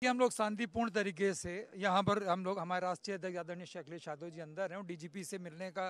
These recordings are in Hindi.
कि हम लोग शांतिपूर्ण तरीके से यहाँ पर हम लोग हमारे राष्ट्रीय अध्यक्ष आदरणीय अखिलेश यादव जी अंदर हैं और डीजीपी से मिलने का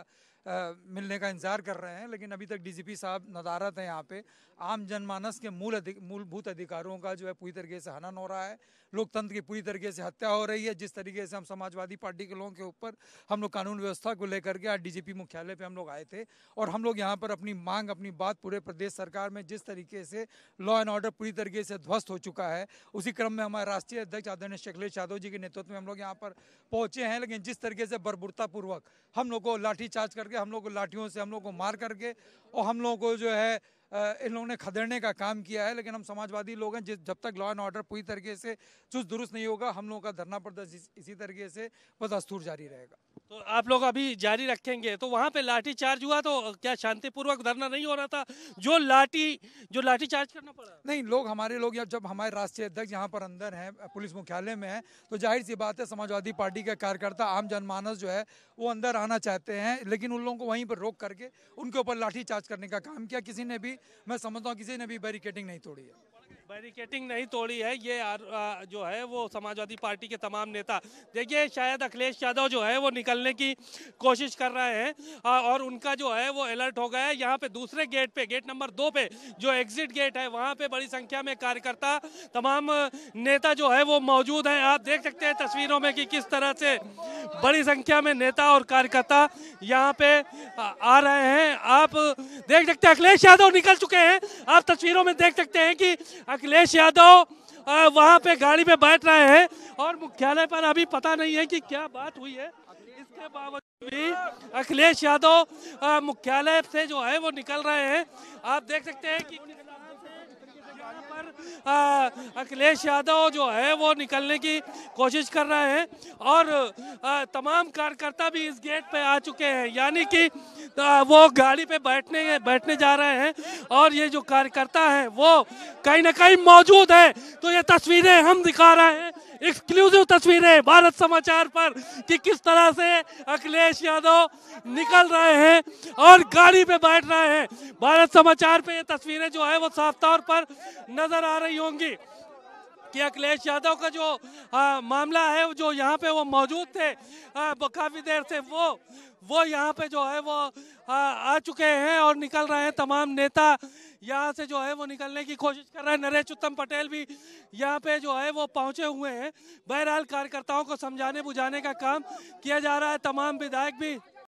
आ, मिलने का इंतजार कर रहे हैं लेकिन अभी तक डीजीपी साहब नदारत हैं यहाँ पे आम जनमानस के मूल अधिक, मूलभूत अधिकारों का जो है पूरी तरीके से हनन हो रहा है लोकतंत्र की पूरी तरीके से हत्या हो रही है जिस तरीके से हम समाजवादी पार्टी के लोगों के ऊपर हम लोग कानून व्यवस्था को लेकर के आज डी मुख्यालय पर हम लोग आए थे और हम लोग यहाँ पर अपनी मांग अपनी बात पूरे प्रदेश सरकार में जिस तरीके से लॉ एंड ऑर्डर पूरी तरीके से ध्वस्त हो चुका है उसी क्रम में हमारे राष्ट्रीय राष्ट्रीय अध्यक्ष आदरणीय शैलेश यादव जी के नेतृत्व में हम लोग यहाँ पर पहुँचे हैं लेकिन जिस तरीके से बर्बरतापूर्वक हम लोग को चार्ज करके हम लोग को लाठियों से हम लोग को मार करके और हम लोगों को जो है इन लोगों ने खदेड़ने का काम किया है लेकिन हम समाजवादी लोग हैं जिस जब तक लॉ एंड ऑर्डर पूरी तरीके से चुस्त दुरुस्त नहीं होगा हम लोगों का धरना प्रदर्शन इसी तरीके से बदस्तूर जारी रहेगा तो आप लोग अभी जारी रखेंगे तो वहाँ पे लाठी चार्ज हुआ तो क्या शांतिपूर्वक धरना नहीं हो रहा था जो लाठी जो लाठी चार्ज करना पड़ा नहीं लोग हमारे लोग जब हमारे राष्ट्रीय अध्यक्ष यहाँ पर अंदर हैं पुलिस मुख्यालय में है तो जाहिर सी बात है समाजवादी पार्टी के कार्यकर्ता आम जनमानस जो है वो अंदर आना चाहते हैं लेकिन उन लोगों को वहीं पर रोक करके उनके ऊपर लाठी चार्ज करने का काम किया किसी ने भी मैं समझता हूँ किसी ने भी बैरिकेडिंग नहीं तोड़ी है बैरिकेटिंग नहीं तोड़ी है ये आर, आ, जो है वो समाजवादी पार्टी के तमाम नेता देखिए शायद अखिलेश यादव जो है वो निकलने की कोशिश कर रहे हैं आ, और उनका जो है वो अलर्ट हो गया है यहाँ पे दूसरे गेट पे गेट नंबर दो पे जो एग्जिट गेट है वहाँ पे बड़ी संख्या में कार्यकर्ता तमाम नेता जो है वो मौजूद हैं आप देख सकते हैं तस्वीरों में कि किस तरह से बड़ी संख्या में नेता और कार्यकर्ता यहाँ पे आ रहे हैं आप देख सकते हैं अखिलेश यादव निकल चुके हैं आप तस्वीरों में देख सकते हैं कि अखिलेश यादव वहाँ पे गाड़ी में बैठ रहे हैं और मुख्यालय पर अभी पता नहीं है कि क्या बात हुई है इसके बावजूद भी अखिलेश यादव मुख्यालय से जो है वो निकल रहे हैं आप देख सकते हैं कि पर अखिलेश यादव जो है वो निकलने की कोशिश कर रहे हैं और तमाम कार्यकर्ता भी इस गेट पे आ चुके हैं यानी कि वो गाड़ी पे बैठने बैठने जा रहे हैं और ये जो कार्यकर्ता है वो कहीं ना कहीं मौजूद है तो ये तस्वीरें हम दिखा रहे हैं एक्सक्लूसिव तस्वीरें भारत समाचार पर कि किस तरह से अखिलेश यादव निकल रहे हैं और गाड़ी पे बैठ रहे हैं भारत समाचार पे ये तस्वीरें जो है वो साफ तौर पर नजर आ रही होंगी कि अखिलेश यादव का जो आ, मामला है जो यहाँ पे वो मौजूद थे काफी देर से वो वो यहाँ पे जो है वो आ, आ चुके हैं और निकल रहे हैं तमाम नेता यहाँ से जो है वो निकलने की कोशिश कर रहे हैं नरेश उत्तम पटेल भी यहाँ पे जो है वो पहुंचे हुए हैं बहरहाल कार्यकर्ताओं को समझाने बुझाने का काम किया जा रहा है तमाम विधायक भी